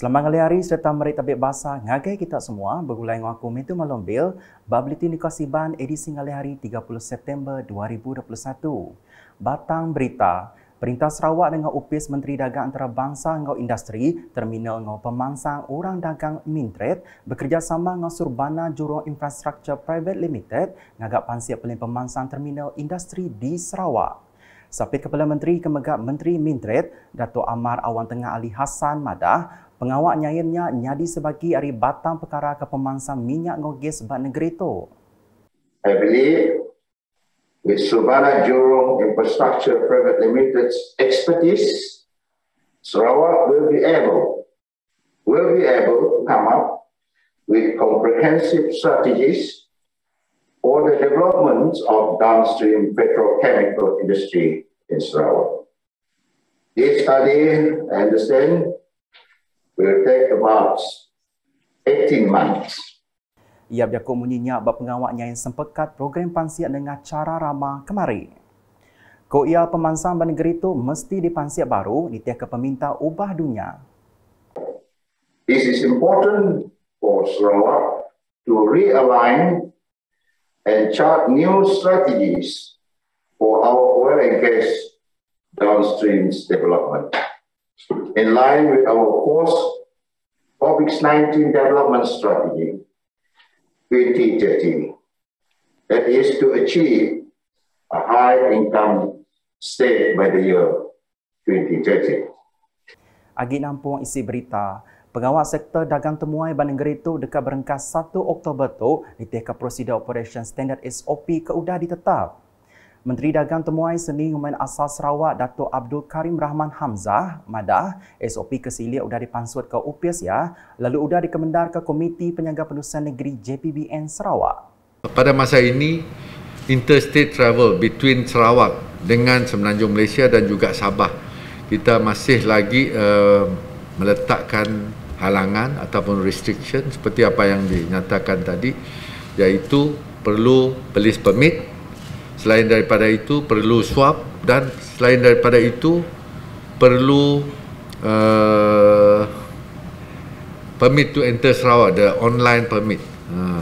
Selamat kali hari serta merit tabik bahasa ngagai kita semua berulai dengan aku Mentu Malombil Babliti Nikasi Ban edisi ngali hari 30 September 2021. Batang berita Perintah Sarawak dengan Upis Menteri Dagang Antarabangsa dengan Industri Terminal dengan Pemansang Orang Dagang Mintret bekerjasama dengan Surbana Jurong Infrastructure Private Limited mengagak pansiap pelin pemansang Terminal Industri di Sarawak. Sapit Kepala Menteri Kemegap Menteri Mintret, Dato' Amar Awang Tengah Ali Hassan Madah, pengawak nyayennya nyadi sebagai dari batang perkara ke minyak ngogis bat negeri itu. I believe with Subana Jurong Infrastructure Private Limited's expertise, Sarawak will be able, will be able to come up with comprehensive strategies for the development of downstream petrochemical industry in Sarawak. This study, I understand, will take about 18 months. Ia berjakut menyinyak bab yang sempekat program pansiak dengan cara ramah kemarin. Ko ia pemansang bernegeri itu mesti dipansiak baru di tiap kepeminta ubah dunia. This is important for Sarawak to realign and chart new strategies for our oil and gas downstream development. In line with our course COVID 19 development strategy 2013, that is to achieve a high income state by the year 2030. Agi Nampung isi berita, Pengawal Sektor Dagang Temuai Bandar Negeri itu dekat berengkas 1 Oktober itu di tiap prosedur operation standard SOP keudah ditetap. Menteri Dagang Temuai Seni Human Asal Sarawak Datuk Abdul Karim Rahman Hamzah madah SOP kesilia sudah dipansuat ke UPS ya lalu sudah dikemendar ke Komiti penyangga Penusian Negeri JPBN Sarawak. Pada masa ini interstate travel between Sarawak dengan Semenanjung Malaysia dan juga Sabah kita masih lagi uh, meletakkan halangan ataupun restriction seperti apa yang dinyatakan tadi iaitu perlu police permit Selain daripada itu perlu swab dan selain daripada itu perlu uh, permit to enter Sarawak, the online permit. Ha.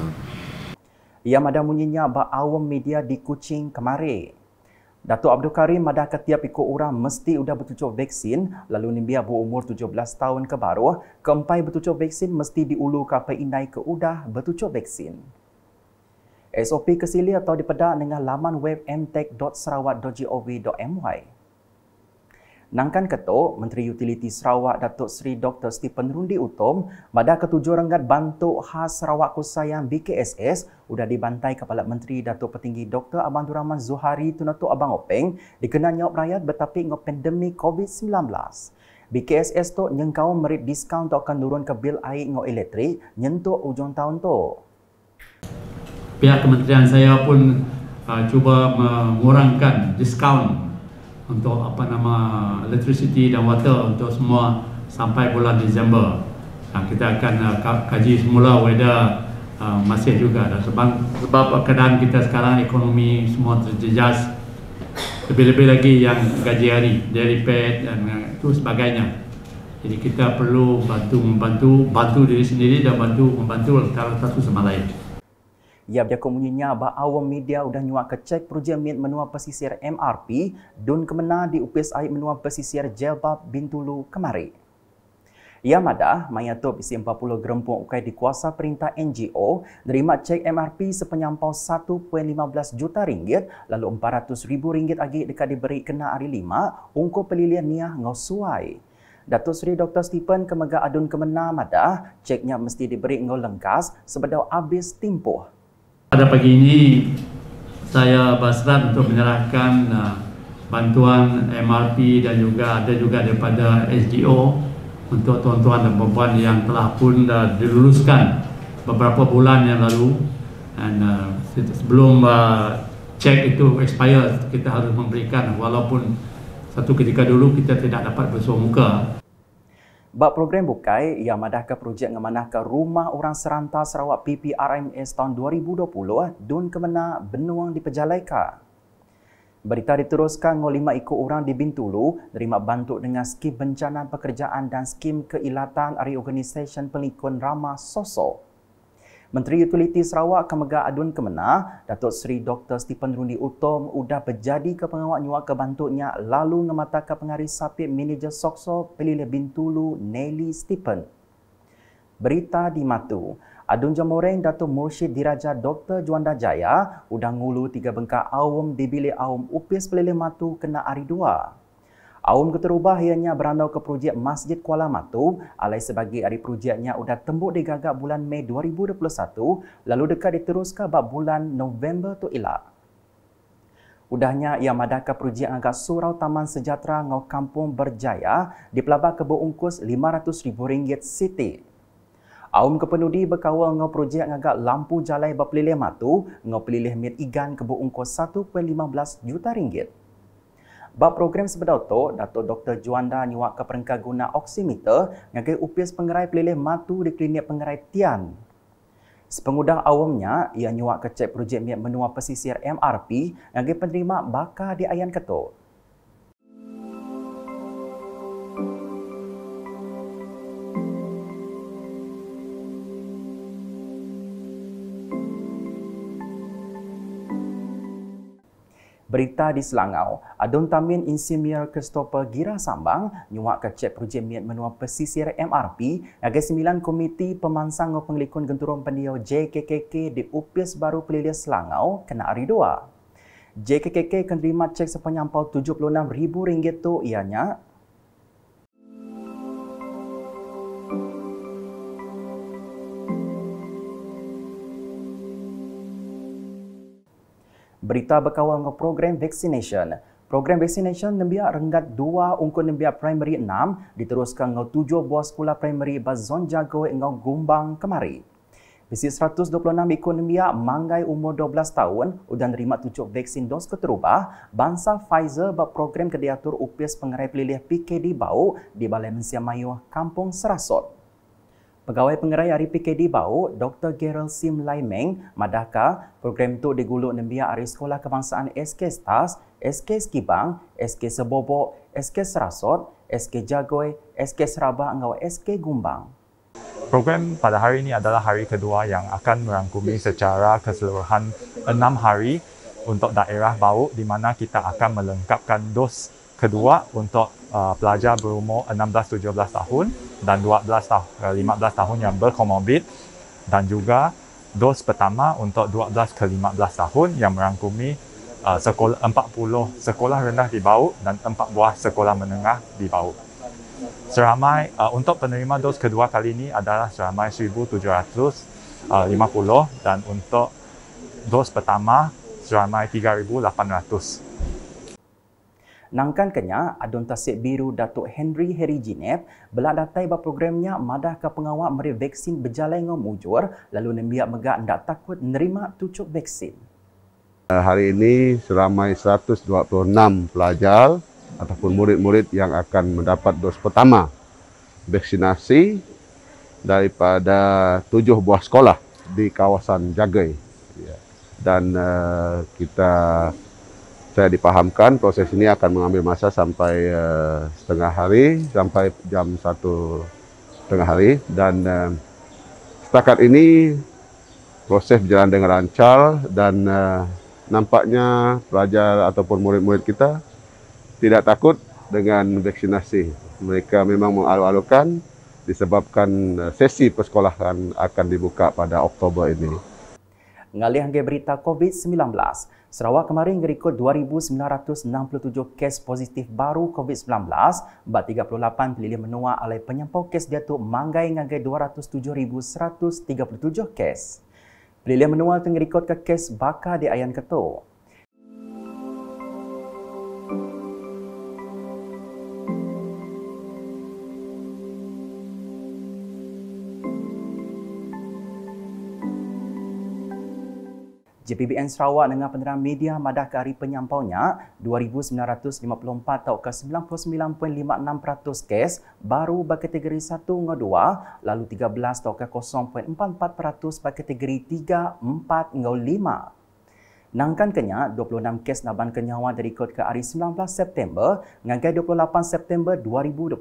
Ia madah munyinya ba awam media di Kuching kemari. Datuk Abdul Karim madah ketiap ikut orang mesti sudah bertucuk vaksin lalu nimbia bu umur 17 tahun ke baru keempai bertucuk vaksin mesti diulu ka indai ke udah bertucuk vaksin. SOP kesili atau dipedak dengan laman web mtech.sarawak.gov.my. Nangkan Ketuk, Menteri Utiliti Sarawak Datuk Seri Dr. Stephen Rundi Utom pada ketujuh renggat bantuk khas Sarawak Kusayang BKSS sudah dibantai kepala Menteri Datuk Petinggi Dr. Abang Durrahman Zuhari Tunatu Abang Openg dikenal nyawa rakyat bertapi dengan pandemik COVID-19. BKSS tu nyengkau merit diskaun tu akan turun ke bil air dengan elektrik nyentuk ujung tahun tu pihak kementerian saya pun uh, cuba mengurangkan diskaun untuk apa nama electricity dan water untuk semua sampai bulan Disember. Dan kita akan uh, kaji semula weda uh, masih juga dan sebab, sebab keadaan kita sekarang ekonomi semua terjejas lebih-lebih lagi yang gaji hari, daily pay dan uh, itu sebagainya. Jadi kita perlu bantu membantu, bantu diri sendiri dan bantu membantu antara satu sama lain. Ia ya, berkomunikasinya bahawa awam media sudah nyuak kecek projek mit menua pesisir MRP dun kemena di upis air menua pesisir Jelbab Bintulu kemari. Ia ya, mada, mayatup isi 40 gerempuan ukai dikuasa perintah NGO menerima cek MRP sepenyampau 1.15 juta ringgit lalu 400 ribu ringgit agi dekat diberi kena hari lima ungkup pelilian niah ngau suai. Datuk Seri Dr. Stephen Kemega Adun Kemena Madah, ceknya mesti diberi ngau lengkas sebedau habis timpuh. Pada pagi ini saya basrat untuk menyerahkan uh, bantuan MRP dan juga ada juga daripada SGO untuk tuan-tuan dan perempuan yang telah pun uh, diluluskan beberapa bulan yang lalu dan uh, sebelum uh, cek itu expired kita harus memberikan walaupun satu ketika dulu kita tidak dapat bersuara muka Bak program bukai yang madah ke projek ngemanah ke rumah orang seranta Sarawak PPRMS tahun 2020 eh, dun kemena benuang di Pejalai Berita diteruskan oleh lima ikut orang di Bintulu terima bantu dengan skim bencana pekerjaan dan skim keilatan reorganisasi pelikun ramah sosok. Menteri Utiliti Sarawak Kemegah Adun Kemenah, Datuk Seri Dr. Stephen Rundi Utom sudah berjadi ke pengawal nyawa ke bantuknya lalu ngemata ke sapi manajer Sokso Pelile Bintulu Nelly Stephen. Berita di Matu, Adun Jamoreng Datuk Murshid Diraja Dr. Juanda Jaya udah ngulu tiga bengkak awam di bilik awam upis Pelile Matu kena hari dua. Aum keterubah ianya berandau ke projek Masjid Kuala Matu alai sebagai hari projeknya sudah tembuk digagak bulan Mei 2021 lalu dekat diteruskan bab bulan November tu ilak. Udahnya ia madaka projek agak surau Taman Sejahtera ngau kampung berjaya di pelabak ke berungkus RM500,000 city. Aum kependudi berkawal ngau projek agak lampu jalai berpelilih matu ngau pelilih mit igan ke berungkus RM1.15 juta. Ringgit. Bab program sebedau tu, Dato' Dr. Juanda nyuak ke peringkat guna oximeter ngagai upis pengerai pelilih matu di klinik pengerai Tian. Sepengudah awamnya, ia nyuak ke cek projek menua pesisir MRP ngagai penerima bakar di ayan ketuk. Berita di Selangau, Adun Tamin Insimir Christopher Gira Sambang nyuak ke Cik Projek Miat Menua Pesisir MRP Naga Sembilan Komiti Pemansang Pengelikun Genturung Pendio JKKK di Upis Baru Pelilir Selangau kena Aridoa. JKKK kena terima cek sepenyampau RM76,000 tu ianya Berita berkawan dengan program vaccination. Program vaksinasyon nembia renggat dua ungkun nembia primary enam diteruskan dengan tujuh buah sekolah primary Bazon Jago dengan Gumbang kemari. Bisik 126 ikun nembia manggai umur 12 tahun dan terima tujuh vaksin dos keterubah, bangsa Pfizer berprogram kediatur upis pengerai pelilih PKD Bau di Balai Mesia Mayu, Kampung Serasot. Pegawai Pengerai PKD Bau, Dr. Gerald Sim Lai Meng, madaka program itu digulung nembia hari Sekolah Kebangsaan SK Stas, SK Skibang, SK Sebobok, SK Serasot, SK Jagoy, SK Sarabah dan SK Gumbang. Program pada hari ini adalah hari kedua yang akan merangkumi secara keseluruhan enam hari untuk daerah bau di mana kita akan melengkapkan dos kedua untuk uh, pelajar berumur 16-17 tahun dan 12 tahun, 15 tahun yang berkomorbid dan juga dos pertama untuk 12 ke 15 tahun yang merangkumi uh, sekolah 40 sekolah rendah di bawah dan 4 buah sekolah menengah di bawah. Seramai uh, untuk penerima dos kedua kali ini adalah seramai 1750 uh, dan untuk dos pertama seramai 3800. Nangkan kenya, Adun Tasik Biru Datuk Henry Heri Jinep belak datai ba programnya madah ke pengawak meri vaksin berjalan ngom ujur lalu nembiak megak tak takut nerima tucuk vaksin. Eh, hari ini seramai 126 pelajar ataupun murid-murid yang akan mendapat dos pertama vaksinasi daripada tujuh buah sekolah di kawasan Jagai. Ya. Dan uh, kita saya dipahamkan proses ini akan mengambil masa sampai uh, setengah hari sampai jam satu setengah hari dan uh, setakat ini proses berjalan dengan lancar dan uh, nampaknya pelajar ataupun murid-murid kita tidak takut dengan vaksinasi mereka memang mengalu-alukan disebabkan sesi persekolahan akan dibuka pada Oktober ini. Ngalih ke berita COVID-19, Sarawak kemarin merekod 2,967 kes positif baru COVID-19 bat 38 pilihan menua oleh penyempau kes jatuh manggai ngagai 207,137 kes. Pilihan menua tengah rekod ke kes bakar di Ayan Ketua. JPBN Sarawak dengan penerang media Madakari penyampaunya 2,954 atau ke 99.56% kes baru kategori 1 atau 2 lalu 13 atau ke 0.44% kategori 3, 4 hingga 5. Nangkan kenya 26 kes naban kenyawa dari kod ke hari 19 September ngangkai 28 September 2021.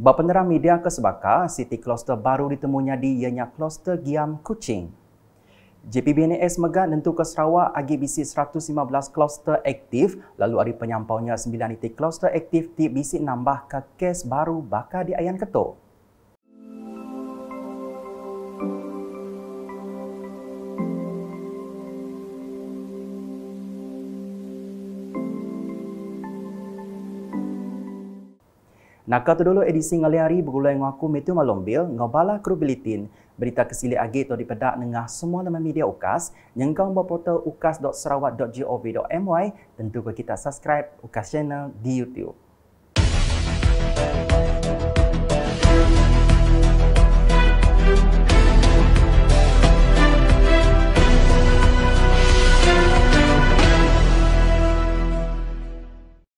Bapak penerang media ke Sebaka, Siti Kloster baru ditemunya di ianya Kloster Giam Kuching. JPBNAS Megat Nentu ke Sarawak AGBC 115 kluster aktif lalu hari penyampaunya 9 itik kluster aktif di BC nambah ke kes baru bakar di Ayan Ketuk. Nak kata dulu edisi ngali hari bergulai dengan aku Matthew Malombil, ngobalah kru bilitin berita kesilik agit atau dipedak dengan semua nama media UKAS, nyenggang berportal ukas.sarawak.gov.my, tentu kita subscribe UKAS channel di YouTube.